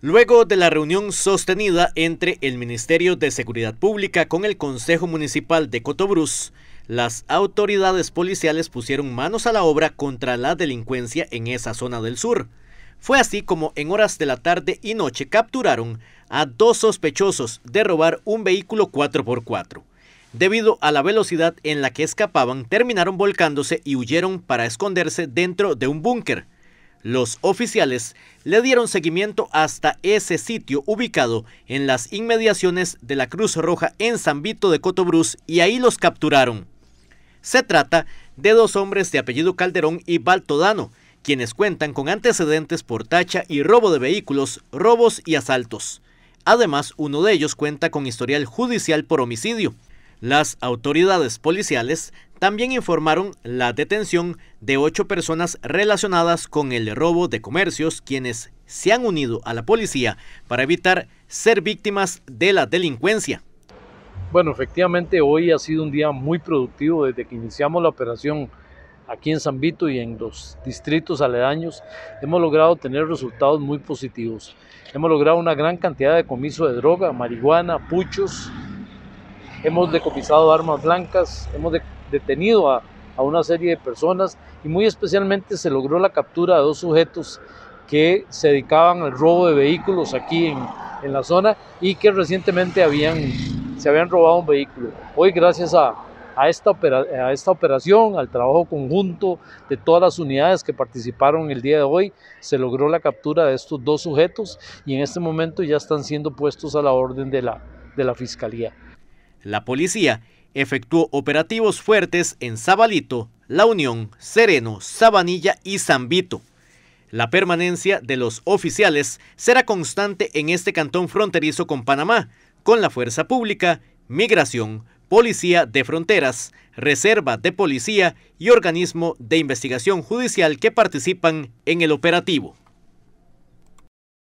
Luego de la reunión sostenida entre el Ministerio de Seguridad Pública con el Consejo Municipal de Cotobruz, las autoridades policiales pusieron manos a la obra contra la delincuencia en esa zona del sur. Fue así como en horas de la tarde y noche capturaron a dos sospechosos de robar un vehículo 4x4. Debido a la velocidad en la que escapaban, terminaron volcándose y huyeron para esconderse dentro de un búnker. Los oficiales le dieron seguimiento hasta ese sitio ubicado en las inmediaciones de la Cruz Roja en San Vito de Cotobruz y ahí los capturaron. Se trata de dos hombres de apellido Calderón y Baltodano, quienes cuentan con antecedentes por tacha y robo de vehículos, robos y asaltos. Además, uno de ellos cuenta con historial judicial por homicidio. Las autoridades policiales también informaron la detención de ocho personas relacionadas con el robo de comercios, quienes se han unido a la policía para evitar ser víctimas de la delincuencia. Bueno, efectivamente hoy ha sido un día muy productivo desde que iniciamos la operación aquí en San Vito y en los distritos aledaños, hemos logrado tener resultados muy positivos. Hemos logrado una gran cantidad de comiso de droga, marihuana, puchos, hemos decomisado armas blancas, hemos detenido a, una serie de personas y muy especialmente se logró la captura de dos sujetos que se dedicaban al robo de vehículos aquí en, la zona y que recientemente habían, se habían robado un vehículo. Hoy gracias a, a esta, a esta operación, al trabajo conjunto de todas las unidades que participaron el día de hoy, se logró la captura de estos dos sujetos y en este momento ya están siendo puestos a la orden de la, de la Fiscalía. La policía efectuó operativos fuertes en Zabalito, La Unión, Sereno, Sabanilla y Zambito. La permanencia de los oficiales será constante en este cantón fronterizo con Panamá, con la Fuerza Pública, Migración, Policía de Fronteras, Reserva de Policía y Organismo de Investigación Judicial que participan en el operativo.